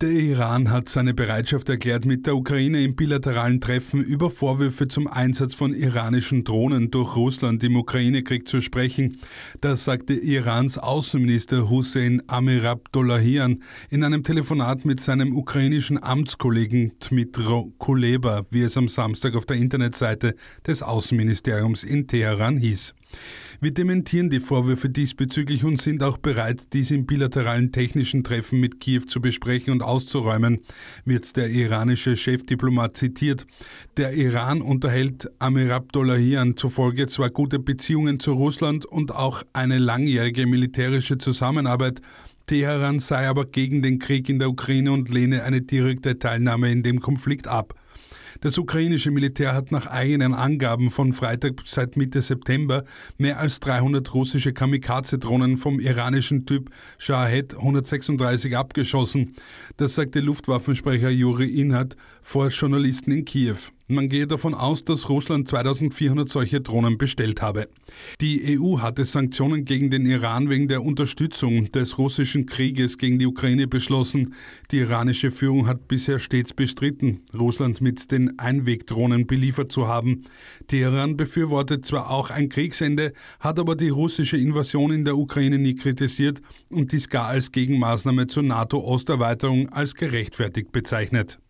Der Iran hat seine Bereitschaft erklärt, mit der Ukraine im bilateralen Treffen über Vorwürfe zum Einsatz von iranischen Drohnen durch Russland im Ukraine-Krieg zu sprechen. Das sagte Irans Außenminister Hussein Amirabdollahian in einem Telefonat mit seinem ukrainischen Amtskollegen Dmitro Kuleba, wie es am Samstag auf der Internetseite des Außenministeriums in Teheran hieß. Wir dementieren die Vorwürfe diesbezüglich und sind auch bereit, dies im bilateralen technischen Treffen mit Kiew zu besprechen und auszuräumen, wird der iranische Chefdiplomat zitiert. Der Iran unterhält Amir Abdullahian zufolge zwar gute Beziehungen zu Russland und auch eine langjährige militärische Zusammenarbeit, Teheran sei aber gegen den Krieg in der Ukraine und lehne eine direkte Teilnahme in dem Konflikt ab. Das ukrainische Militär hat nach eigenen Angaben von Freitag seit Mitte September mehr als 300 russische Kamikaze-Drohnen vom iranischen Typ Shahed 136 abgeschossen. Das sagte Luftwaffensprecher Juri Inhat vor Journalisten in Kiew. Man gehe davon aus, dass Russland 2400 solche Drohnen bestellt habe. Die EU hatte Sanktionen gegen den Iran wegen der Unterstützung des russischen Krieges gegen die Ukraine beschlossen. Die iranische Führung hat bisher stets bestritten, Russland mit den Einwegdrohnen beliefert zu haben. Teheran befürwortet zwar auch ein Kriegsende, hat aber die russische Invasion in der Ukraine nie kritisiert und dies gar als Gegenmaßnahme zur NATO-Osterweiterung als gerechtfertigt bezeichnet.